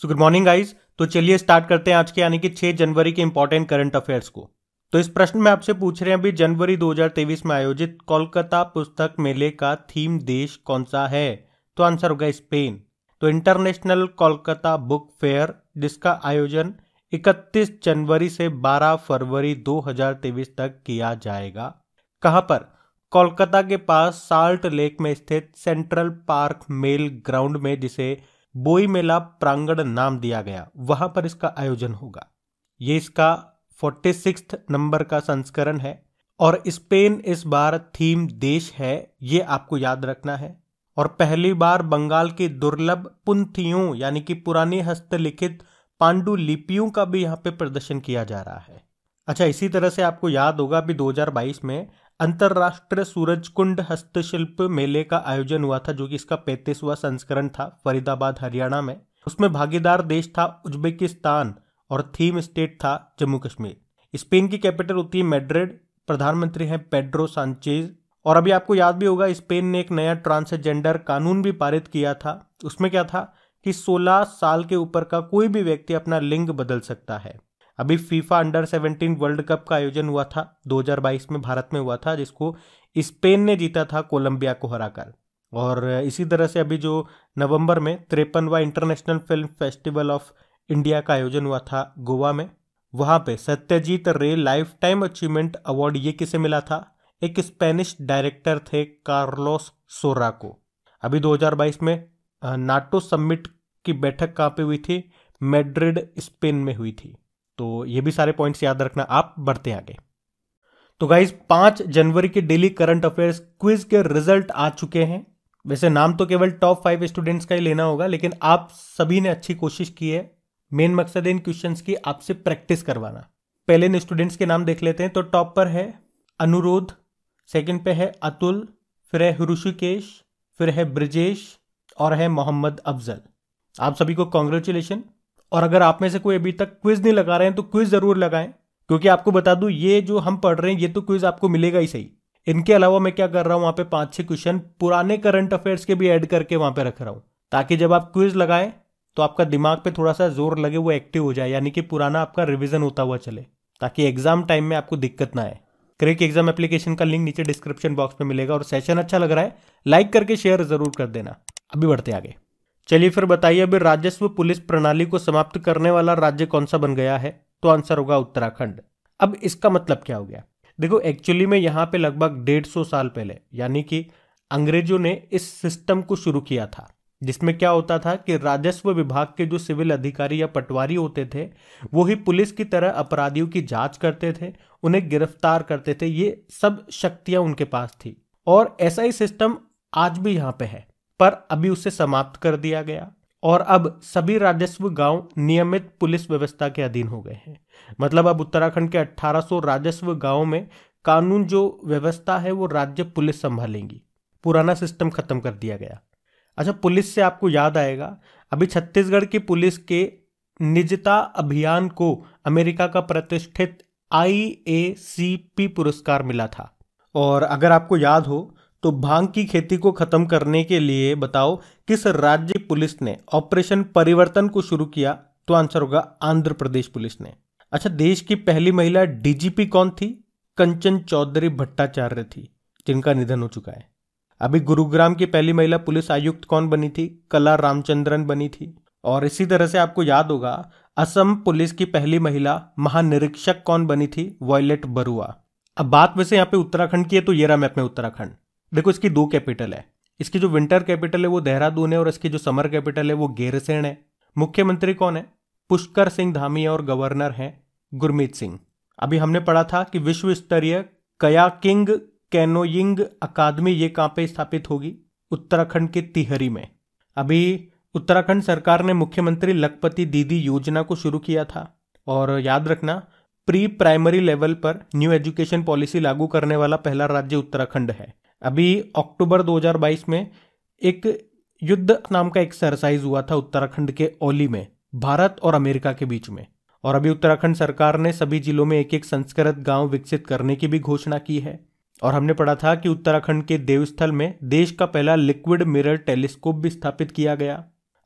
so good morning guys तो चलिए start करते हैं आज के यानी कि 6 जनवरी के इंपॉर्टेंट करंट अफेयर्स को तो इस प्रश्न में आपसे पूछ रहे हैं अभी जनवरी 2023 में आयोजित कोलकाता पुस्तक मेले का थीम देश कौन सा है तो आंसर होगा स्पेन तो इंटरनेशनल कोलकाता बुक फेयर जिसका आयोजन 31 जनवरी से 12 फरवरी 2023 तक किया जाएगा कहां पर कोलकाता के पास साल्ट लेक में स्थित सेंट्रल पार्क मेल ग्राउंड में जिसे बोई मेला प्रांगण नाम दिया गया वहां पर इसका आयोजन होगा ये इसका फोर्टी सिक्स नंबर का संस्करण है और स्पेन इस बार थीम देश है ये आपको याद रखना है और पहली बार बंगाल की दुर्लभ पुंथियों यानी कि पुरानी हस्तलिखित पांडुलिपियों का भी यहाँ पे प्रदर्शन किया जा रहा है अच्छा इसी तरह से आपको याद होगा अभी 2022 में अंतर्राष्ट्रीय सूरज कुंड हस्तशिल्प मेले का आयोजन हुआ था जो कि इसका पैंतीसवा संस्करण था फरीदाबाद हरियाणा में उसमें भागीदार देश था उज्बेकिस्तान और थीम स्टेट था जम्मू कश्मीर स्पेन की कैपिटल होती है मेड्रिड प्रधानमंत्री हैं पेड्रो सांचेज और अभी आपको याद भी होगा स्पेन ने एक नया ट्रांसजेंडर कानून भी पारित किया था उसमें क्या था कि 16 साल के ऊपर का कोई भी व्यक्ति अपना लिंग बदल सकता है अभी फीफा अंडर 17 वर्ल्ड कप का आयोजन हुआ था 2022 में भारत में हुआ था जिसको स्पेन ने जीता था कोलंबिया को हराकर और इसी तरह से अभी जो नवंबर में तिरपनवा international film festival of India का आयोजन हुआ था गोवा में वहाँ पे सत्यजीत रे लाइफ टाइम अचीवमेंट अवार्ड ये किसे मिला था एक स्पेनिश डायरेक्टर थे कार्लोस सोरा को अभी 2022 में नाटो समिट की बैठक कहाँ पे हुई थी मेड्रिड स्पेन में हुई थी तो ये भी सारे पॉइंट्स याद रखना आप बढ़ते हैं आगे तो गाइज पांच जनवरी के डेली करंट अफेयर्स क्विज के रिजल्ट आ चुके हैं वैसे नाम तो केवल टॉप फाइव स्टूडेंट्स का ही लेना होगा लेकिन आप सभी ने अच्छी कोशिश की है मेन मकसद इन क्वेश्चंस की आपसे प्रैक्टिस करवाना पहले इन स्टूडेंट्स के नाम देख लेते हैं तो टॉप पर है अनुरोध सेकंड पे है अतुल फिर है ऋषिकेश फिर है ब्रजेश और है मोहम्मद अफजल आप सभी को कॉन्ग्रेचुलेशन और अगर आप में से कोई अभी तक क्विज नहीं लगा रहे हैं तो क्विज जरूर लगाएं क्योंकि आपको बता दूं ये जो हम पढ़ रहे हैं ये तो क्विज आपको मिलेगा ही सही इनके अलावा मैं क्या कर रहा हूं वहां पे पांच छह क्वेश्चन पुराने करंट अफेयर्स के भी ऐड करके वहां पे रख रहा हूं ताकि जब आप क्विज लगाएं तो आपका दिमाग पे थोड़ा सा जोर लगे वो एक्टिव हो जाए यानी कि पुराना आपका रिविजन होता हुआ चले ताकि एग्जाम टाइम में आपको दिक्कत ना आए क्रिक एग्जाम एप्लीकेशन का लिंक नीचे डिस्क्रिप्शन बॉक्स में मिलेगा और सेशन अच्छा लग रहा है लाइक करके शेयर जरूर कर देना अभी बढ़ते आगे चलिए फिर बताइए अभी राजस्व पुलिस प्रणाली को समाप्त करने वाला राज्य कौन सा बन गया है तो आंसर होगा उत्तराखंड अब इसका मतलब क्या हो गया देखो एक्चुअली में यहाँ पे लगभग डेढ़ सौ साल पहले यानी कि अंग्रेजों ने इस सिस्टम को शुरू किया था जिसमें क्या होता था कि राजस्व विभाग के जो सिविल अधिकारी या पटवारी होते थे वो ही पुलिस की तरह अपराधियों की जांच करते थे उन्हें गिरफ्तार करते थे ये सब शक्तियां उनके पास थी और ऐसा ही सिस्टम आज भी यहाँ पे है पर अभी उसे समाप्त कर दिया गया और अब सभी राजस्व गांव नियमित पुलिस व्यवस्था के अधीन हो गए हैं मतलब अब उत्तराखंड के 1800 राजस्व गांव में कानून जो व्यवस्था है वो राज्य पुलिस संभालेंगी पुराना सिस्टम खत्म कर दिया गया अच्छा पुलिस से आपको याद आएगा अभी छत्तीसगढ़ की पुलिस के निजता अभियान को अमेरिका का प्रतिष्ठित आई पुरस्कार मिला था और अगर आपको याद हो तो भांग की खेती को खत्म करने के लिए बताओ किस राज्य पुलिस ने ऑपरेशन परिवर्तन को शुरू किया तो आंसर होगा आंध्र प्रदेश पुलिस ने अच्छा देश की पहली महिला डीजीपी कौन थी कंचन चौधरी भट्टाचार्य थी जिनका निधन हो चुका है अभी गुरुग्राम की पहली महिला पुलिस आयुक्त कौन बनी थी कला रामचंद्रन बनी थी और इसी तरह से आपको याद होगा असम पुलिस की पहली महिला महानिरीक्षक कौन बनी थी वॉयलेट बरुआ अब बात वैसे यहां पे उत्तराखंड की है तो ये रहा मैप में उत्तराखंड देखो इसकी दो कैपिटल है इसकी जो विंटर कैपिटल है वो देहरादून है और इसकी जो समर कैपिटल है वो गेरसेन है मुख्यमंत्री कौन है पुष्कर सिंह धामी और गवर्नर हैं गुरमीत सिंह अभी हमने पढ़ा था कि विश्व स्तरीय कयाकिंग कैनोइंग अकादमी ये कहाँ पे स्थापित होगी उत्तराखंड के तिहरी में अभी उत्तराखंड सरकार ने मुख्यमंत्री लखपति दीदी योजना को शुरू किया था और याद रखना प्री प्राइमरी लेवल पर न्यू एजुकेशन पॉलिसी लागू करने वाला पहला राज्य उत्तराखंड है अभी अक्टूबर 2022 में एक युद्ध नाम का एक्सरसाइज हुआ था उत्तराखंड के ओली में भारत और अमेरिका के बीच में और अभी उत्तराखंड सरकार ने सभी जिलों में एक एक संस्कृत गांव विकसित करने की भी घोषणा की है और हमने पढ़ा था कि उत्तराखंड के देवस्थल में देश का पहला लिक्विड मिरर टेलीस्कोप भी स्थापित किया गया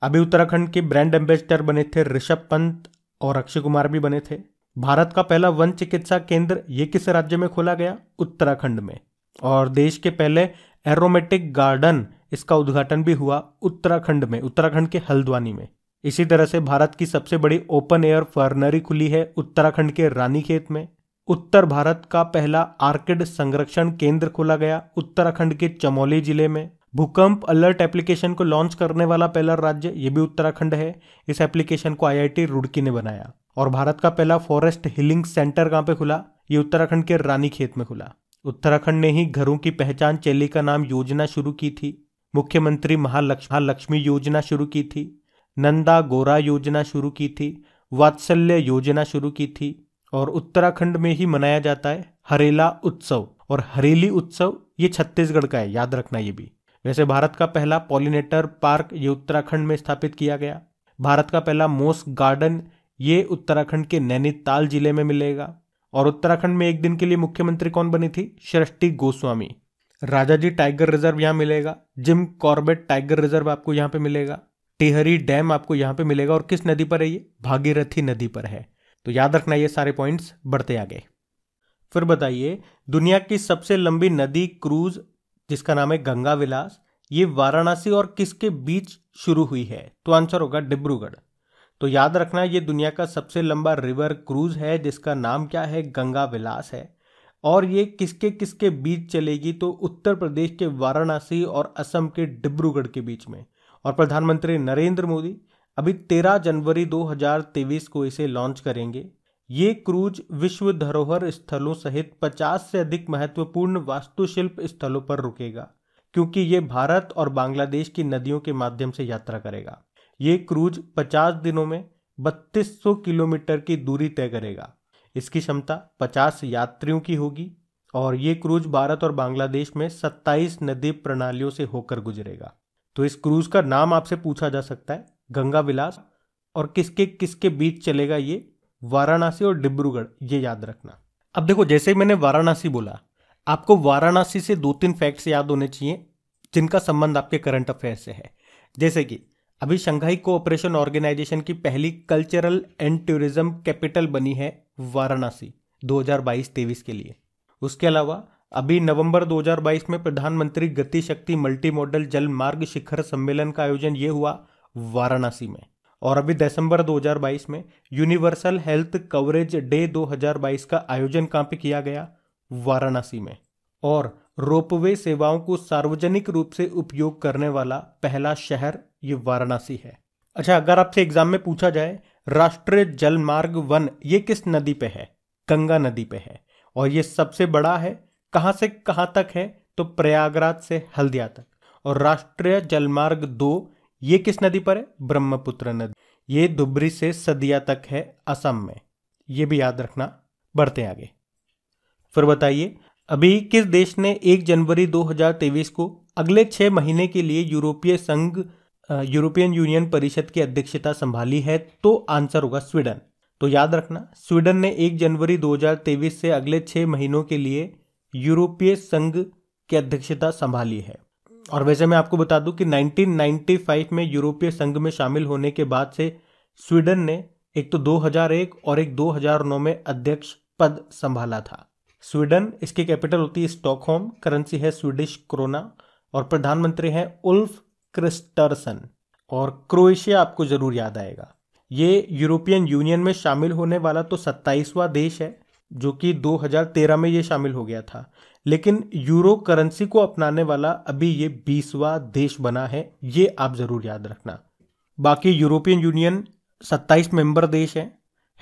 अभी उत्तराखंड के ब्रांड एम्बेसडर बने थे ऋषभ पंत और अक्षय कुमार भी बने थे भारत का पहला वन चिकित्सा केंद्र ये किस राज्य में खोला गया उत्तराखंड में और देश के पहले एरोमेटिक गार्डन इसका उद्घाटन भी हुआ उत्तराखंड में उत्तराखंड के हल्द्वानी में इसी तरह से भारत की सबसे बड़ी ओपन एयर फर्नरी खुली है उत्तराखंड के रानीखेत में उत्तर भारत का पहला आर्किड संरक्षण केंद्र खोला गया उत्तराखंड के चमोली जिले में भूकंप अलर्ट एप्लीकेशन को लॉन्च करने वाला पहला राज्य ये भी उत्तराखंड है इस एप्लीकेशन को आईआईटी रुड़की ने बनाया और भारत का पहला फॉरेस्ट हिलिंग सेंटर कहाँ पे खुला ये उत्तराखंड के रानीखेत में खुला उत्तराखंड ने ही घरों की पहचान चेली का नाम योजना शुरू की थी मुख्यमंत्री महालक्ष्मी योजना शुरू की थी नंदा गोरा योजना शुरू की थी वात्सल्य योजना शुरू की थी और उत्तराखंड में ही मनाया जाता है हरेला उत्सव और हरेली उत्सव ये छत्तीसगढ़ का है याद रखना ये भी वैसे भारत का पहला पॉलिनेटर पार्क ये उत्तराखंड में स्थापित किया गया भारत का पहला मोस गार्डन ये उत्तराखंड के नैनीताल जिले में मिलेगा और उत्तराखंड में एक दिन के लिए मुख्यमंत्री कौन बनी थी सृष्टि गोस्वामी राजा जी टाइगर रिजर्व यहाँ मिलेगा जिम कॉर्बेट टाइगर रिजर्व आपको यहाँ पे मिलेगा टिहरी डैम आपको यहाँ पे मिलेगा और किस नदी पर है ये भागीरथी नदी पर है तो याद रखना ये सारे पॉइंट्स बढ़ते आ गए फिर बताइए दुनिया की सबसे लंबी नदी क्रूज जिसका नाम है गंगा विलास ये वाराणसी और किसके बीच शुरू हुई है तो आंसर होगा डिब्रूगढ़ तो याद रखना ये दुनिया का सबसे लंबा रिवर क्रूज है जिसका नाम क्या है गंगा विलास है और ये किसके किसके बीच चलेगी तो उत्तर प्रदेश के वाराणसी और असम के डिब्रूगढ़ के बीच में और प्रधानमंत्री नरेंद्र मोदी अभी 13 जनवरी 2023 को इसे लॉन्च करेंगे ये क्रूज विश्व धरोहर स्थलों सहित 50 से अधिक महत्वपूर्ण वास्तुशिल्प स्थलों पर रुकेगा क्योंकि ये भारत और बांग्लादेश की नदियों के माध्यम से यात्रा करेगा ये क्रूज 50 दिनों में 3200 किलोमीटर की दूरी तय करेगा इसकी क्षमता 50 यात्रियों की होगी और ये क्रूज भारत और बांग्लादेश में 27 नदी प्रणालियों से होकर गुजरेगा तो इस क्रूज का नाम आपसे पूछा जा सकता है गंगा विलास और किसके किसके बीच चलेगा ये वाराणसी और डिब्रूगढ़ ये याद रखना अब देखो जैसे ही मैंने वाराणसी बोला आपको वाराणसी से दो तीन फैक्ट्स याद होने चाहिए जिनका संबंध आपके करंट अफेयर से है जैसे कि अभी शंघाई कोऑपरेशन ऑर्गेनाइजेशन की पहली कल्चरल एंड टूरिज्म कैपिटल बनी है वाराणसी 2022-23 के लिए उसके अलावा अभी नवंबर 2022 में प्रधानमंत्री गतिशक्ति मल्टी मॉडल जल मार्ग शिखर सम्मेलन का आयोजन ये हुआ वाराणसी में और अभी दिसंबर 2022 में यूनिवर्सल हेल्थ कवरेज डे 2022 का आयोजन कहाँ पे किया गया वाराणसी में और रोपवे सेवाओं को सार्वजनिक रूप से उपयोग करने वाला पहला शहर ये वाराणसी है अच्छा अगर आपसे एग्जाम में पूछा जाए राष्ट्रीय जलमार्ग वन ये किस नदी पे है गंगा नदी पे है और ये सबसे बड़ा है कहाँ से कहाँ तक है तो प्रयागराज से हल्दिया तक और राष्ट्रीय जलमार्ग दो ये किस नदी पर है ब्रह्मपुत्र नदी ये दुबरी से सदिया तक है असम में ये भी याद रखना बढ़ते आगे फिर बताइए अभी किस देश ने 1 जनवरी 2023 को अगले छह महीने के लिए यूरोपीय संघ यूरोपियन यूनियन परिषद की अध्यक्षता संभाली है तो आंसर होगा स्वीडन तो याद रखना स्वीडन ने 1 जनवरी 2023 से अगले छः महीनों के लिए यूरोपीय संघ की अध्यक्षता संभाली है और वैसे मैं आपको बता दूं कि 1995 में यूरोपीय संघ में शामिल होने के बाद से स्वीडन ने एक तो 2001 और एक 2009 में अध्यक्ष पद संभाला था स्वीडन इसकी कैपिटल होती है स्टॉकहोम करेंसी है स्वीडिश क्रोना और प्रधानमंत्री हैं उल्फ क्रिस्टरसन और क्रोएशिया आपको ज़रूर याद आएगा ये यूरोपियन यूनियन में शामिल होने वाला तो सत्ताईसवां देश है जो कि 2013 में ये शामिल हो गया था लेकिन यूरो करेंसी को अपनाने वाला अभी ये बीसवा देश बना है ये आप ज़रूर याद रखना बाकी यूरोपियन यूनियन 27 मेंबर देश है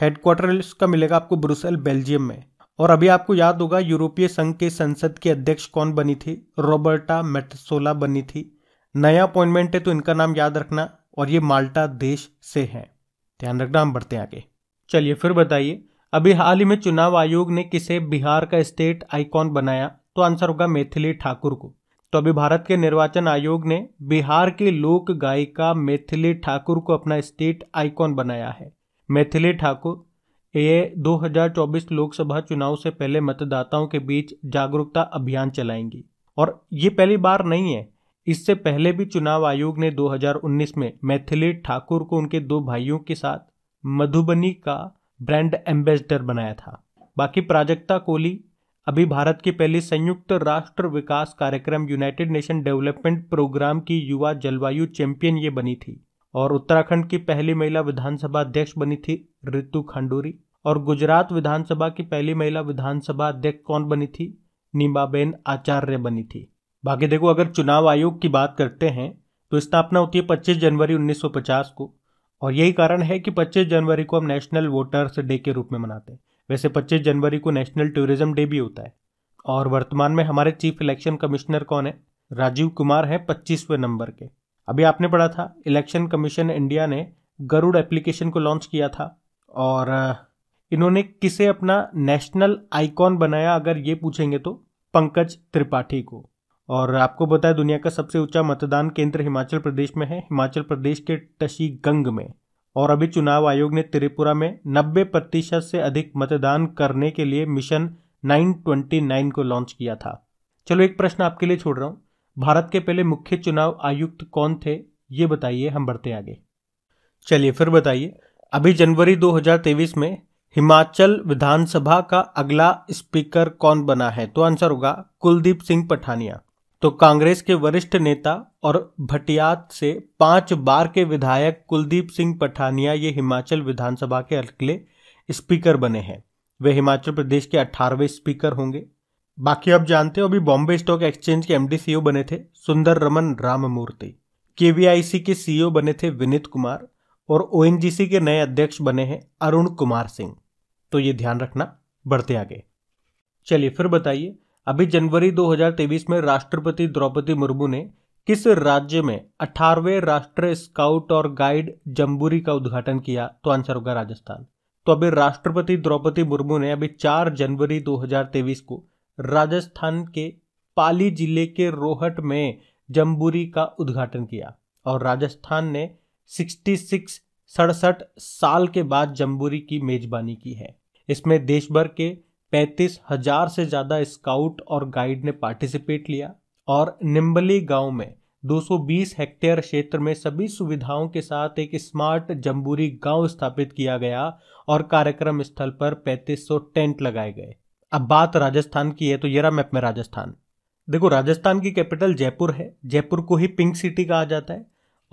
हेडक्वार्टर का मिलेगा आपको ब्रुसेल बेल्जियम में और अभी आपको याद होगा यूरोपीय संघ के संसद के अध्यक्ष कौन बनी थी रोबर्टा मेटसोला बनी थी नया अपॉइंटमेंट है तो इनका नाम याद रखना और ये माल्टा देश से हैं ध्यान रखना हम बढ़ते हैं आगे चलिए फिर बताइए अभी हाल ही में चुनाव आयोग ने किसे बिहार का स्टेट आइकॉन बनाया तो आंसर होगा मैथिली ठाकुर को तो अभी भारत के निर्वाचन आयोग ने बिहार की लोक गायिका मैथिली ठाकुर को अपना स्टेट आइकॉन बनाया है मैथिली ठाकुर ये 2024 लोकसभा चुनाव से पहले मतदाताओं के बीच जागरूकता अभियान चलाएंगी और ये पहली बार नहीं है इससे पहले भी चुनाव आयोग ने 2019 में मैथिली ठाकुर को उनके दो भाइयों के साथ मधुबनी का ब्रांड एम्बेसडर बनाया था बाकी प्राजक्ता कोहली अभी भारत की पहली संयुक्त राष्ट्र विकास कार्यक्रम यूनाइटेड नेशन डेवलपमेंट प्रोग्राम की युवा जलवायु चैंपियन ये बनी थी और उत्तराखंड की पहली महिला विधानसभा अध्यक्ष बनी थी रितु खंडूरी और गुजरात विधानसभा की पहली महिला विधानसभा अध्यक्ष कौन बनी थी नीमाबेन आचार्य बनी थी बाकी देखो अगर चुनाव आयोग की बात करते हैं तो स्थापना होती है पच्चीस जनवरी उन्नीस को और यही कारण है कि 25 जनवरी को हम नेशनल वोटर्स डे के रूप में मनाते हैं वैसे 25 जनवरी को नेशनल टूरिज्म डे भी होता है और वर्तमान में हमारे चीफ इलेक्शन कमिश्नर कौन है राजीव कुमार है पच्चीसवें नंबर के अभी आपने पढ़ा था इलेक्शन कमीशन इंडिया ने गरुड़ एप्लीकेशन को लॉन्च किया था और इन्होंने किसे अपना नेशनल आइकॉन बनाया अगर ये पूछेंगे तो पंकज त्रिपाठी को और आपको बताया दुनिया का सबसे ऊंचा मतदान केंद्र हिमाचल प्रदेश में है हिमाचल प्रदेश के टशीगंग में और अभी चुनाव आयोग ने त्रिपुरा में नब्बे प्रतिशत से अधिक मतदान करने के लिए मिशन 929 को लॉन्च किया था चलो एक प्रश्न आपके लिए छोड़ रहा हूँ भारत के पहले मुख्य चुनाव आयुक्त कौन थे ये बताइए हम बढ़ते आगे चलिए फिर बताइए अभी जनवरी 2023 में हिमाचल विधानसभा का अगला स्पीकर कौन बना है तो आंसर होगा कुलदीप सिंह पठानिया तो कांग्रेस के वरिष्ठ नेता और भटियात से पांच बार के विधायक कुलदीप सिंह पठानिया ये हिमाचल विधानसभा के अगले स्पीकर बने हैं वे हिमाचल प्रदेश के अठारहवें स्पीकर होंगे बाकी आप जानते हो अभी बॉम्बे स्टॉक एक्सचेंज के एमडीसीओ e बने थे सुंदर रमन राममूर्ति केवीआईसी के सीईओ e बने थे विनीत कुमार और ओएनजीसी के नए अध्यक्ष बने हैं अरुण कुमार सिंह तो ये ध्यान रखना बढ़ते आगे चलिए फिर बताइए अभी जनवरी 2023 में राष्ट्रपति द्रौपदी मुर्मू ने किस राज्य में 18वें राष्ट्रीय स्काउट और गाइड जम्बूरी का उद्घाटन किया तो आंसर होगा राजस्थान तो अभी राष्ट्रपति द्रौपदी मुर्मू ने अभी 4 जनवरी 2023 को राजस्थान के पाली जिले के रोहट में जम्बूरी का उद्घाटन किया और राजस्थान ने 66 सड़सठ साल के बाद जम्बूरी की मेजबानी की है इसमें देश भर के पैंतीस हजार से ज़्यादा स्काउट और गाइड ने पार्टिसिपेट लिया और निम्बली गांव में 220 हेक्टेयर क्षेत्र में सभी सुविधाओं के साथ एक स्मार्ट जम्बूरी गांव स्थापित किया गया और कार्यक्रम स्थल पर 3500 टेंट लगाए गए अब बात राजस्थान की है तो येरा मैप में राजस्थान देखो राजस्थान की कैपिटल जयपुर है जयपुर को ही पिंक सिटी कहा जाता है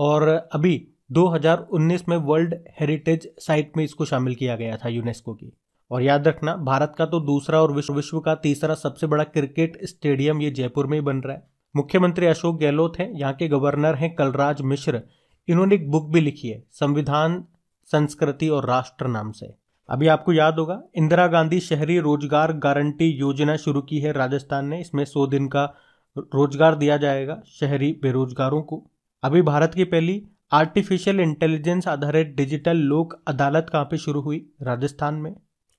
और अभी 2019 में वर्ल्ड हेरिटेज साइट में इसको शामिल किया गया था यूनेस्को की और याद रखना भारत का तो दूसरा और विश्व विश्व का तीसरा सबसे बड़ा क्रिकेट स्टेडियम ये जयपुर में ही बन रहा है मुख्यमंत्री अशोक गहलोत हैं यहाँ के गवर्नर हैं कलराज मिश्र इन्होंने एक बुक भी लिखी है संविधान संस्कृति और राष्ट्र नाम से अभी आपको याद होगा इंदिरा गांधी शहरी रोजगार गारंटी योजना शुरू की है राजस्थान ने इसमें सौ दिन का रोजगार दिया जाएगा शहरी बेरोजगारों को अभी भारत की पहली आर्टिफिशियल इंटेलिजेंस आधारित डिजिटल लोक अदालत कहाँ पे शुरू हुई राजस्थान में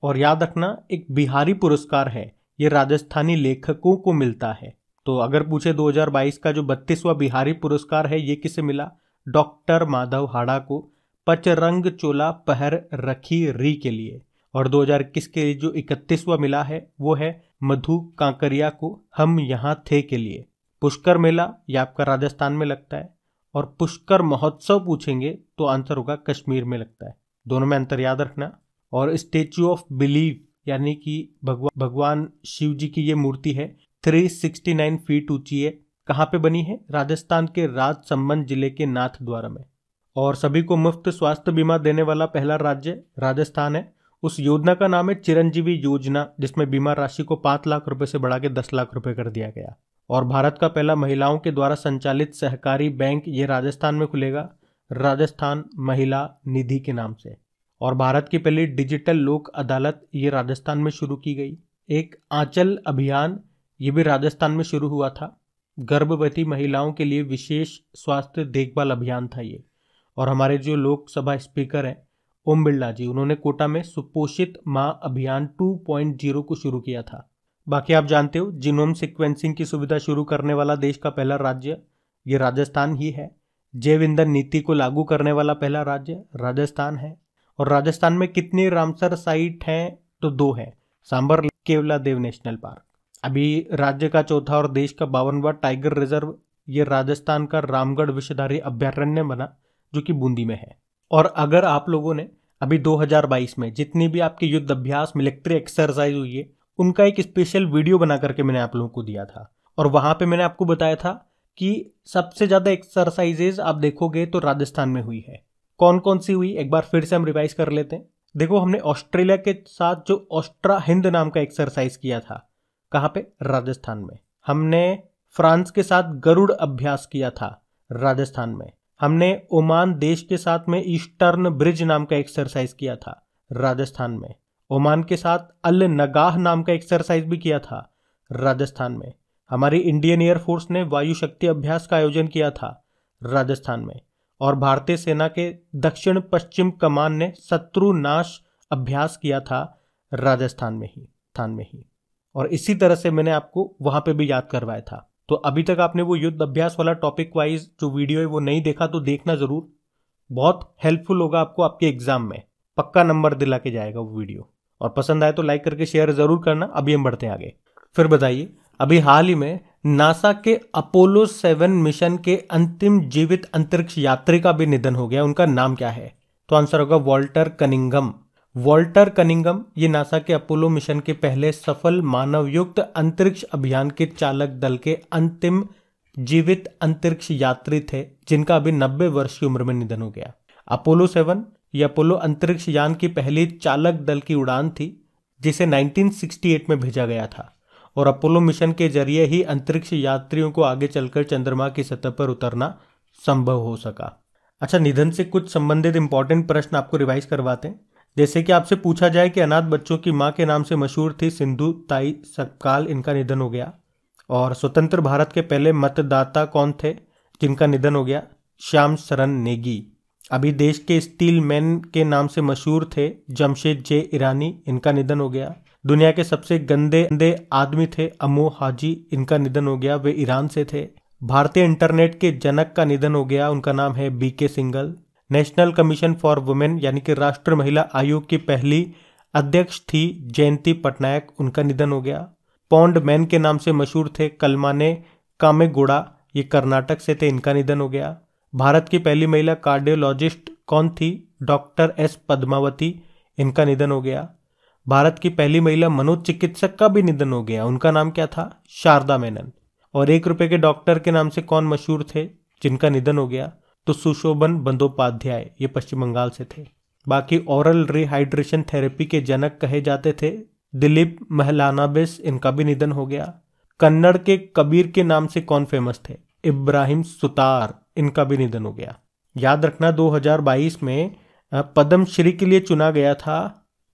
और याद रखना एक बिहारी पुरस्कार है ये राजस्थानी लेखकों को मिलता है तो अगर पूछे 2022 का जो बत्तीसवा बिहारी पुरस्कार है ये किसे मिला डॉक्टर माधव हाड़ा को पचरंग चोला पहर रखी री के लिए और 2021 के लिए जो इकतीसवा मिला है वो है मधु कांकरिया को हम यहाँ थे के लिए पुष्कर मेला ये आपका राजस्थान में लगता है और पुष्कर महोत्सव पूछेंगे तो आंसर होगा कश्मीर में लगता है दोनों में अंतर याद रखना और स्टेचू ऑफ बिलीव यानी कि भगवान भगवान शिव जी की ये मूर्ति है 369 फीट ऊंची है कहाँ पे बनी है राजस्थान के राजसमंद जिले के नाथ द्वारा में और सभी को मुफ्त स्वास्थ्य बीमा देने वाला पहला राज्य राजस्थान है उस योजना का नाम है चिरंजीवी योजना जिसमें बीमा राशि को पांच लाख रुपए से बढ़ा के दस लाख रुपए कर दिया गया और भारत का पहला महिलाओं के द्वारा संचालित सहकारी बैंक ये राजस्थान में खुलेगा राजस्थान महिला निधि के नाम से और भारत की पहली डिजिटल लोक अदालत ये राजस्थान में शुरू की गई एक आंचल अभियान ये भी राजस्थान में शुरू हुआ था गर्भवती महिलाओं के लिए विशेष स्वास्थ्य देखभाल अभियान था ये और हमारे जो लोकसभा स्पीकर हैं ओम बिरला जी उन्होंने कोटा में सुपोषित माँ अभियान 2.0 को शुरू किया था बाकी आप जानते हो जीनोम सिक्वेंसिंग की सुविधा शुरू करने वाला देश का पहला राज्य ये राजस्थान ही है जैव ईंधन नीति को लागू करने वाला पहला राज्य राजस्थान है और राजस्थान में कितनी रामसर साइट हैं तो दो हैं Sambhar Keoladeo national park अभी राज्य का चौथा और देश का बावनवा टाइगर रिजर्व ये राजस्थान का रामगढ़ विश्वधारी अभ्यारण्य बना जो कि बूंदी में है और अगर आप लोगों ने अभी 2022 में जितनी भी आपके युद्ध अभ्यास मिलिट्री एक्सरसाइज हुई है उनका एक स्पेशल वीडियो बना करके मैंने आप लोगों को दिया था और वहां पे मैंने आपको बताया था कि सबसे ज़्यादा एक्सरसाइजेज आप देखोगे तो राजस्थान में हुई है कौन कौन सी हुई एक बार फिर से हम रिवाइज कर लेते हैं देखो हमने ऑस्ट्रेलिया के साथ जो ऑस्ट्रा हिंद नाम का एक्सरसाइज किया था कहाँ पे राजस्थान में हमने फ्रांस के साथ गरुड़ अभ्यास किया था राजस्थान में हमने ओमान देश के साथ में ईस्टर्न ब्रिज नाम का एक्सरसाइज किया था राजस्थान में ओमान के साथ अल नगाह नाम का एक्सरसाइज भी किया था राजस्थान में हमारी इंडियन एयरफोर्स ने वायु शक्ति अभ्यास का आयोजन किया था राजस्थान में और भारतीय सेना के दक्षिण पश्चिम कमान ने शत्रु नाश अभ्यास किया था राजस्थान में ही स्थान में ही और इसी तरह से मैंने आपको वहां पे भी याद करवाया था तो अभी तक आपने वो युद्ध अभ्यास वाला टॉपिक वाइज जो वीडियो है वो नहीं देखा तो देखना ज़रूर बहुत हेल्पफुल होगा आपको आपके एग्जाम में पक्का नंबर दिला के जाएगा वो वीडियो और पसंद आए तो लाइक करके शेयर ज़रूर करना अभी हम बढ़ते हैं आगे फिर बताइए अभी हाल ही में नासा के अपोलो सेवन मिशन के अंतिम जीवित अंतरिक्ष यात्री का भी निधन हो गया उनका नाम क्या है तो आंसर होगा वॉल्टर कनिंगम वॉल्टर कनिंगम ये नासा के अपोलो मिशन के पहले सफल मानवयुक्त अंतरिक्ष अभियान के चालक दल के अंतिम जीवित अंतरिक्ष यात्री थे जिनका अभी 90 वर्ष की उम्र में निधन हो गया अपोलो सेवन ये अपोलो अंतरिक्ष यान की पहली चालक दल की उड़ान थी जिसे 1968 में भेजा गया था और अपोलो मिशन के जरिए ही अंतरिक्ष यात्रियों को आगे चलकर चंद्रमा की सतह पर उतरना संभव हो सका अच्छा निधन से कुछ संबंधित इंपॉर्टेंट प्रश्न आपको रिवाइज करवाते हैं जैसे कि आपसे पूछा जाए कि अनाथ बच्चों की माँ के नाम से मशहूर थी सिंधु ताई सपकाल इनका निधन हो गया और स्वतंत्र भारत के पहले मतदाता कौन थे जिनका निधन हो गया श्याम शरण नेगी अभी देश के स्टील मैन के नाम से मशहूर थे जमशेद जे ईरानी इनका निधन हो गया दुनिया के सबसे गंदे गंदे आदमी थे अमो हाजी इनका निधन हो गया वे ईरान से थे भारतीय इंटरनेट के जनक का निधन हो गया उनका नाम है बी के सिंगल नेशनल कमीशन फॉर वुमेन यानी कि राष्ट्रीय महिला आयोग की पहली अध्यक्ष थी जयंती पटनायक उनका निधन हो गया पॉन्ड मैन के नाम से मशहूर थे कलमाने कामेगोड़ा ये कर्नाटक से थे इनका निधन हो गया भारत की पहली महिला कार्डियोलॉजिस्ट कौन थी डॉक्टर एस पद्मावती इनका निधन हो गया भारत की पहली महिला मनोचिकित्सक का भी निधन हो गया उनका नाम क्या था शारदा मेनन और एक रुपए के डॉक्टर के नाम से कौन मशहूर थे जिनका निधन हो गया तो सुशोभन बंदोपाध्याय ये पश्चिम बंगाल से थे बाकी ओरल रिहाइड्रेशन थेरेपी के जनक कहे जाते थे दिलीप महलानाबिस इनका भी निधन हो गया कन्नड़ के कबीर के नाम से कौन फेमस थे इब्राहिम सुतार इनका भी निधन हो गया याद रखना 2022 में पद्मश्री के लिए चुना गया था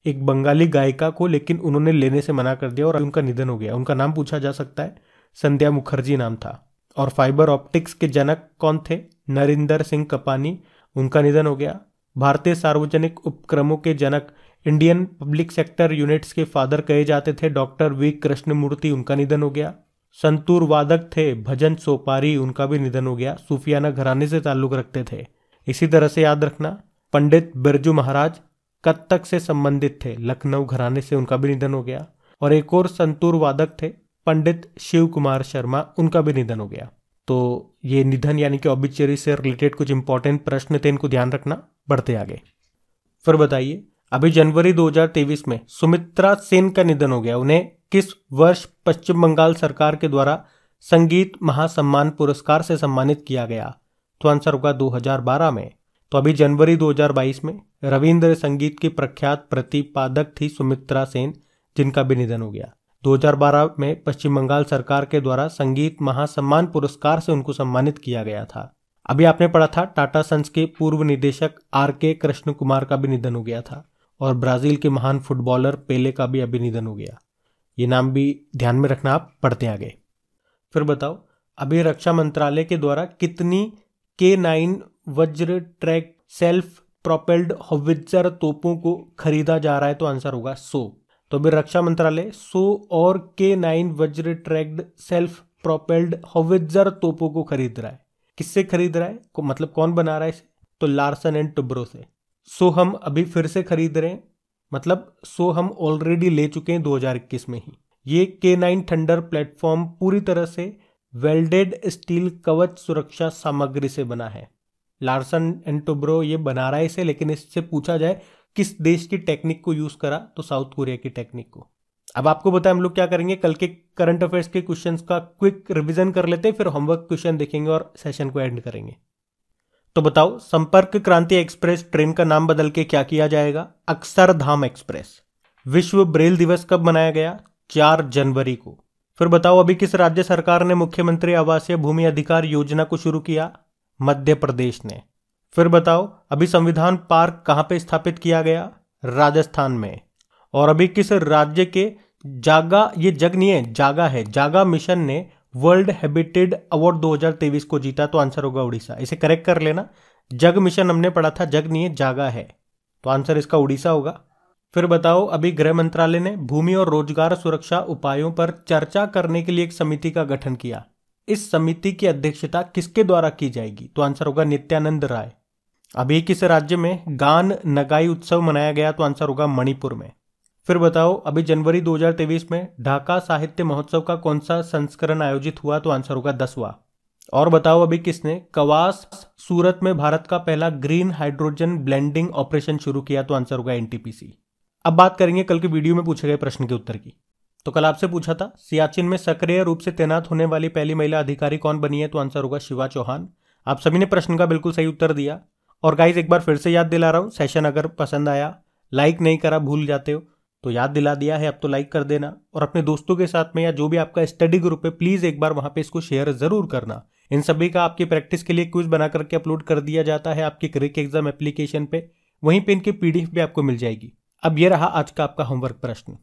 एक बंगाली गायिका को लेकिन उन्होंने लेने से मना कर दिया और उनका निधन हो गया उनका नाम पूछा जा सकता है संध्या मुखर्जी नाम था और फाइबर ऑप्टिक्स के जनक कौन थे नरिंदर सिंह कपानी उनका निधन हो गया भारतीय सार्वजनिक उपक्रमों के जनक इंडियन पब्लिक सेक्टर यूनिट्स के फादर कहे जाते थे डॉक्टर वी कृष्णमूर्ति उनका निधन हो गया संतूर वादक थे भजन सोपारी उनका भी निधन हो गया सूफियाना घराने से ताल्लुक रखते थे इसी तरह से याद रखना पंडित बिरजू महाराज कत्तक से संबंधित थे लखनऊ घराने से उनका भी निधन हो गया और एक और संतूर वादक थे पंडित शिव कुमार शर्मा उनका भी निधन हो गया तो ये निधन यानी कि ऑबिचरी से रिलेटेड कुछ इंपॉर्टेंट प्रश्न थे इनको ध्यान रखना बढ़ते आगे फिर बताइए अभी जनवरी 2023 में सुमित्रा सेन का निधन हो गया उन्हें किस वर्ष पश्चिम बंगाल सरकार के द्वारा संगीत महासम्मान पुरस्कार से सम्मानित किया गया तो आंसर होगा 2012 में तो अभी जनवरी 2022 में रविंद्र संगीत की प्रख्यात प्रतिपादक थी सुमित्रा सेन जिनका भी निधन हो गया 2012 में पश्चिम बंगाल सरकार के द्वारा संगीत महासम्मान पुरस्कार से उनको सम्मानित किया गया था अभी आपने पढ़ा था टाटा सन्स के पूर्व निदेशक आर के कृष्ण कुमार का भी निधन हो गया था और ब्राजील के महान फुटबॉलर पेले का भी अभी निधन हो गया ये नाम भी ध्यान में रखना आप पढ़ते आगे फिर बताओ अभी रक्षा मंत्रालय के द्वारा कितनी के नाइन वज्र ट्रैक सेल्फ प्रोपेल्ड हॉवित्जर तोपों को खरीदा जा रहा है तो आंसर होगा सो तो फिर रक्षा मंत्रालय सो और के नाइन वज्र ट्रैक्ड सेल्फ प्रोपेल्ड हॉवित्जर तोपों को खरीद रहा है किससे खरीद रहा है को मतलब कौन बना रहा है इसे तो लार्सन एंड टुब्रो से सो हम अभी फिर से खरीद रहे हैं मतलब सो हम ऑलरेडी ले चुके हैं दो में ही ये के नाइन थंडर प्लेटफॉर्म पूरी तरह से वेल्डेड स्टील कवच सुरक्षा सामग्री से बना है लार्सन एंड टुब्रो ये बना रहा है इसे लेकिन इससे पूछा जाए किस देश की टेक्निक को यूज़ करा तो साउथ कोरिया की टेक्निक को अब आपको बताएं हम लोग क्या करेंगे कल के करंट अफेयर्स के क्वेश्चन का क्विक रिविजन कर लेते हैं फिर होमवर्क क्वेश्चन देखेंगे और सेशन को एंड करेंगे तो बताओ संपर्क क्रांति एक्सप्रेस ट्रेन का नाम बदल के क्या किया जाएगा अक्षरधाम एक्सप्रेस विश्व ब्रेल दिवस कब मनाया गया चार जनवरी को फिर बताओ अभी किस राज्य सरकार ने मुख्यमंत्री आवासीय भूमि अधिकार योजना को शुरू किया मध्य प्रदेश ने फिर बताओ अभी संविधान पार्क कहां पे स्थापित किया गया राजस्थान में और अभी किस राज्य के जागा ये जग नहीं है जागा है जागा मिशन ने वर्ल्ड हैबिटेड अवार्ड 2023 को जीता तो आंसर होगा उड़ीसा इसे करेक्ट कर लेना जग मिशन हमने पढ़ा था जग नहीं है जागा है तो आंसर इसका उड़ीसा होगा फिर बताओ अभी गृह मंत्रालय ने भूमि और रोजगार सुरक्षा उपायों पर चर्चा करने के लिए एक समिति का गठन किया इस समिति की अध्यक्षता किसके द्वारा की जाएगी तो आंसर होगा नित्यानंद राय अभी किस राज्य में गान नगाई उत्सव मनाया गया तो आंसर होगा मणिपुर में फिर बताओ अभी जनवरी 2023 में ढाका साहित्य महोत्सव का कौन सा संस्करण आयोजित हुआ तो आंसर होगा दसवा और बताओ अभी किसने कवास सूरत में भारत का पहला ग्रीन हाइड्रोजन ब्लेंडिंग ऑपरेशन शुरू किया तो आंसर होगा एनटीपीसी अब बात करेंगे कल के वीडियो में पूछे गए प्रश्न के उत्तर की तो कल आपसे पूछा था सियाचिन में सक्रिय रूप से तैनात होने वाली पहली महिला अधिकारी कौन बनी है तो आंसर होगा शिवा चौहान आप सभी ने प्रश्न का बिल्कुल सही उत्तर दिया और गाइज एक बार फिर से याद दिला रहा हूँ सेशन अगर पसंद आया लाइक नहीं करा भूल जाते हो तो याद दिला दिया है अब तो लाइक कर देना और अपने दोस्तों के साथ में या जो भी आपका स्टडी ग्रुप है प्लीज़ एक बार वहां पे इसको शेयर ज़रूर करना इन सभी का आपकी प्रैक्टिस के लिए क्विज बना करके अपलोड कर दिया जाता है आपके क्रिक एग्जाम एप्लीकेशन पे वहीं पे इनकी पीडीएफ भी आपको मिल जाएगी अब ये रहा आज का आपका होमवर्क प्रश्न